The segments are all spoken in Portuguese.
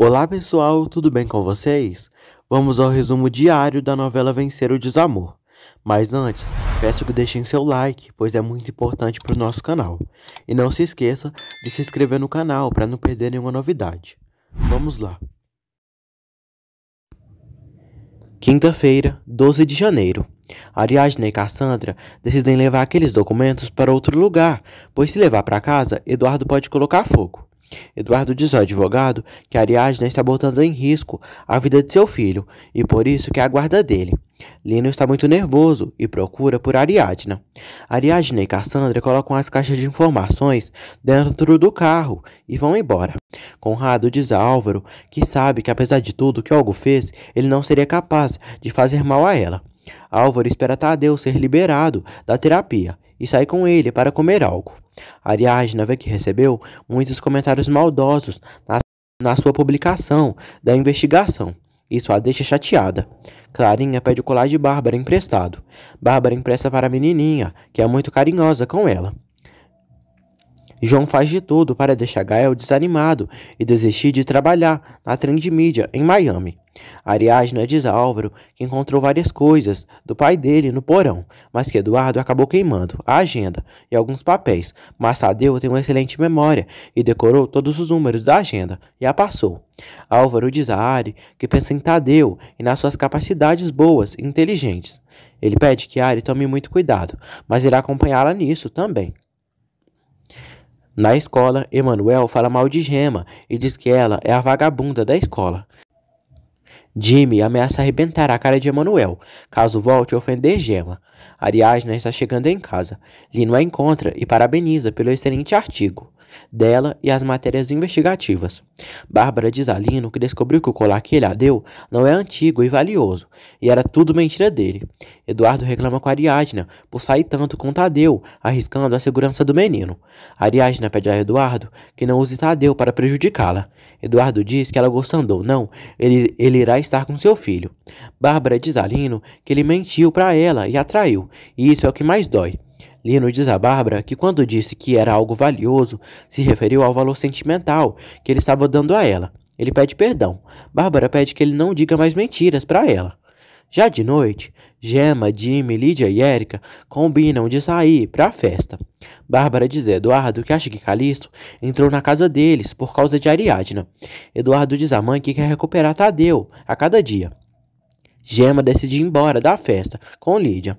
Olá pessoal, tudo bem com vocês? Vamos ao resumo diário da novela Vencer o Desamor. Mas antes, peço que deixem seu like, pois é muito importante para o nosso canal. E não se esqueça de se inscrever no canal para não perder nenhuma novidade. Vamos lá! Quinta-feira, 12 de janeiro. Ariadne e Cassandra decidem levar aqueles documentos para outro lugar, pois se levar para casa, Eduardo pode colocar fogo. Eduardo diz ao advogado que Ariadna está botando em risco a vida de seu filho e por isso que aguarda a guarda dele. Lino está muito nervoso e procura por Ariadna. Ariadna e Cassandra colocam as caixas de informações dentro do carro e vão embora. Conrado diz a Álvaro que sabe que apesar de tudo que algo fez, ele não seria capaz de fazer mal a ela. Álvaro espera Tadeu ser liberado da terapia e sai com ele para comer algo. Ariadna vê que recebeu muitos comentários maldosos na, na sua publicação da investigação. Isso a deixa chateada. Clarinha pede o colar de Bárbara emprestado. Bárbara empresta para a menininha, que é muito carinhosa com ela. João faz de tudo para deixar Gael desanimado e desistir de trabalhar na Trend Media em Miami. Ariadna diz a Álvaro que encontrou várias coisas do pai dele no porão, mas que Eduardo acabou queimando a agenda e alguns papéis, mas Tadeu tem uma excelente memória e decorou todos os números da agenda e a passou. Álvaro diz a Ari que pensa em Tadeu e nas suas capacidades boas e inteligentes. Ele pede que Ari tome muito cuidado, mas irá acompanhá-la nisso também. Na escola, Emanuel fala mal de Gema e diz que ela é a vagabunda da escola. Jimmy ameaça arrebentar a cara de Emanuel, caso volte a ofender Gemma. Ariadna está chegando em casa. Lino a encontra e parabeniza pelo excelente artigo dela e as matérias investigativas. Bárbara diz a Lino que descobriu que o colar que ele a deu não é antigo e valioso, e era tudo mentira dele. Eduardo reclama com Ariadna por sair tanto com Tadeu, arriscando a segurança do menino. Ariadna pede a Eduardo que não use Tadeu para prejudicá-la. Eduardo diz que ela gostando ou não, ele, ele irá estar com seu filho. Bárbara diz a Lino que ele mentiu para ela e atraiu, e isso é o que mais dói. Lino diz a Bárbara que quando disse que era algo valioso, se referiu ao valor sentimental que ele estava dando a ela. Ele pede perdão. Bárbara pede que ele não diga mais mentiras para ela. Já de noite, Gemma, Jimmy, Lídia e Érica combinam de sair para a festa. Bárbara diz a Eduardo que acha que Calixto entrou na casa deles por causa de Ariadna. Eduardo diz à mãe que quer recuperar Tadeu a cada dia. Gemma decide ir embora da festa com Lídia.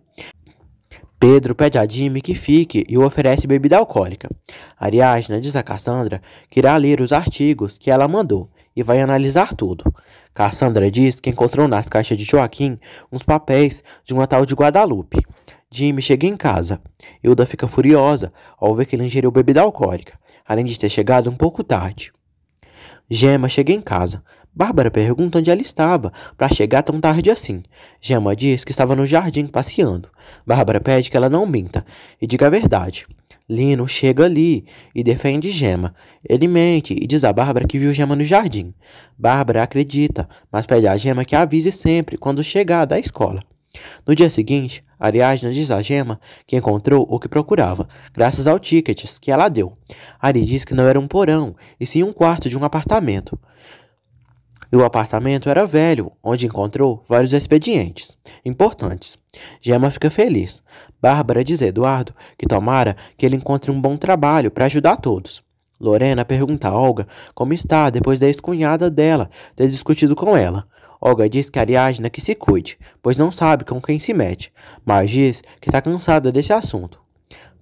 Pedro pede a Jimmy que fique e o oferece bebida alcoólica. Ariadna diz a Cassandra que irá ler os artigos que ela mandou e vai analisar tudo. Cassandra diz que encontrou nas caixas de Joaquim uns papéis de uma tal de Guadalupe. Jimmy chega em casa. Hilda fica furiosa ao ver que ele ingeriu bebida alcoólica, além de ter chegado um pouco tarde. Gemma chega em casa. Bárbara pergunta onde ela estava, para chegar tão tarde assim. Gemma diz que estava no jardim passeando. Bárbara pede que ela não minta e diga a verdade. Lino chega ali e defende Gemma. Ele mente e diz a Bárbara que viu Gemma no jardim. Bárbara acredita, mas pede a Gemma que avise sempre quando chegar da escola. No dia seguinte, Ariadna diz a Gemma que encontrou o que procurava, graças ao tickets que ela deu. Ari diz que não era um porão, e sim um quarto de um apartamento. E o apartamento era velho, onde encontrou vários expedientes importantes. Gemma fica feliz. Bárbara diz a Eduardo que tomara que ele encontre um bom trabalho para ajudar todos. Lorena pergunta a Olga como está depois da ex-cunhada dela ter discutido com ela. Olga diz que a Ariadna que se cuide, pois não sabe com quem se mete, mas diz que está cansada desse assunto.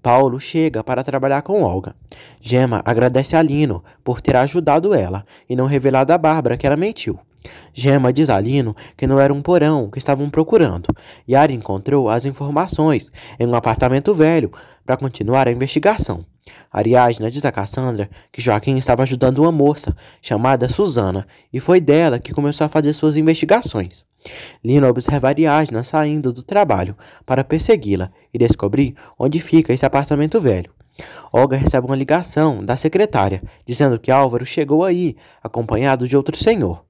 Paulo chega para trabalhar com Olga. Gemma agradece a Lino por ter ajudado ela e não revelado a Bárbara que ela mentiu. Gemma diz a Lino que não era um porão que estavam procurando. Yara encontrou as informações em um apartamento velho para continuar a investigação. Ariadna diz a Cassandra que Joaquim estava ajudando uma moça chamada Susana e foi dela que começou a fazer suas investigações. Lino observa Ariadna saindo do trabalho para persegui-la e descobrir onde fica esse apartamento velho. Olga recebe uma ligação da secretária dizendo que Álvaro chegou aí, acompanhado de outro senhor.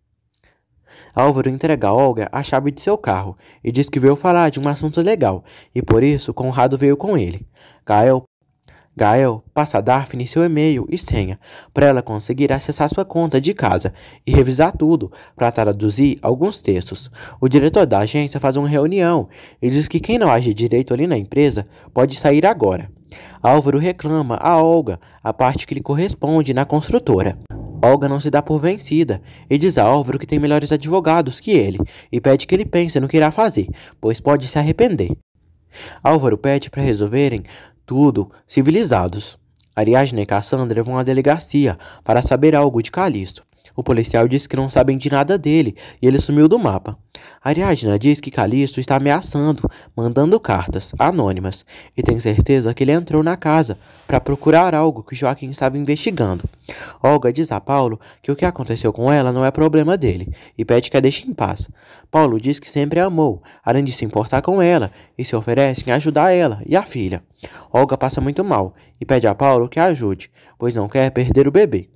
Álvaro entrega a Olga a chave de seu carro e diz que veio falar de um assunto legal e por isso Conrado veio com ele. Gael Gael passa a Daphne seu e-mail e senha para ela conseguir acessar sua conta de casa e revisar tudo para traduzir alguns textos. O diretor da agência faz uma reunião e diz que quem não age direito ali na empresa pode sair agora. Álvaro reclama a Olga a parte que lhe corresponde na construtora. Olga não se dá por vencida e diz a Álvaro que tem melhores advogados que ele e pede que ele pense no que irá fazer, pois pode se arrepender. Álvaro pede para resolverem tudo civilizados. Ariadne e Cassandra vão à delegacia para saber algo de Calixto. O policial disse que não sabem de nada dele e ele sumiu do mapa. Ariadna diz que Calixto está ameaçando, mandando cartas anônimas, e tem certeza que ele entrou na casa para procurar algo que Joaquim estava investigando. Olga diz a Paulo que o que aconteceu com ela não é problema dele e pede que a deixe em paz. Paulo diz que sempre a amou, além de se importar com ela, e se oferece em ajudar ela e a filha. Olga passa muito mal e pede a Paulo que a ajude, pois não quer perder o bebê.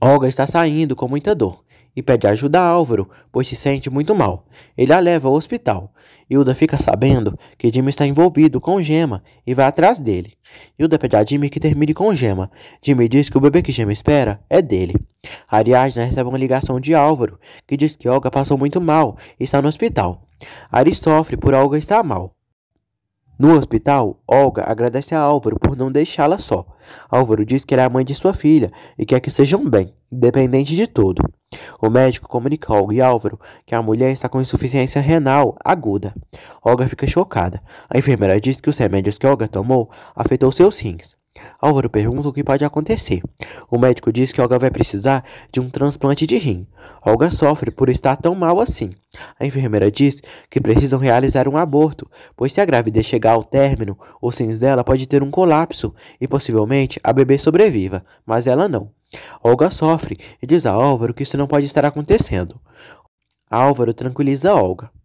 Olga está saindo com muita dor e pede ajuda a Álvaro, pois se sente muito mal. Ele a leva ao hospital. Hilda fica sabendo que Jimmy está envolvido com Gema e vai atrás dele. Hilda pede a Jimmy que termine com Gema. Jimmy diz que o bebê que Gema espera é dele. Ariadna recebe uma ligação de Álvaro, que diz que Olga passou muito mal e está no hospital. Ari sofre por Olga estar mal. No hospital, Olga agradece a Álvaro por não deixá-la só. Álvaro diz que ela é a mãe de sua filha e quer que sejam bem, independente de tudo. O médico comunica a Olga e Álvaro que a mulher está com insuficiência renal aguda. Olga fica chocada. A enfermeira diz que os remédios que Olga tomou afetou seus rins. Álvaro pergunta o que pode acontecer. O médico diz que Olga vai precisar de um transplante de rim. Olga sofre por estar tão mal assim. A enfermeira diz que precisam realizar um aborto, pois se a gravidez chegar ao término, o cinzela pode ter um colapso e possivelmente a bebê sobreviva, mas ela não. Olga sofre e diz a Álvaro que isso não pode estar acontecendo. Álvaro tranquiliza Olga.